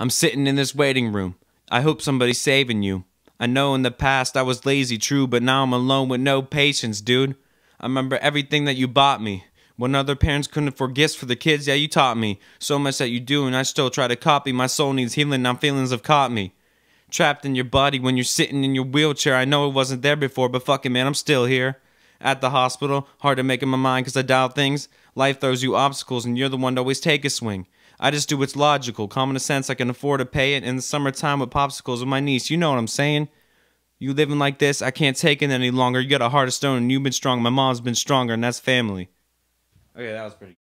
I'm sitting in this waiting room. I hope somebody's saving you. I know in the past I was lazy, true, but now I'm alone with no patience, dude. I remember everything that you bought me. When other parents couldn't afford gifts for the kids, yeah, you taught me. So much that you do, and I still try to copy. My soul needs healing, now feelings have caught me. Trapped in your body when you're sitting in your wheelchair. I know it wasn't there before, but fucking man, I'm still here. At the hospital, hard to make up my mind because I doubt things. Life throws you obstacles, and you're the one to always take a swing. I just do what's logical, common sense. I can afford to pay it in the summertime with popsicles with my niece. You know what I'm saying? You living like this, I can't take it any longer. You got a heart of stone and you've been strong. My mom's been stronger, and that's family. Okay, that was pretty.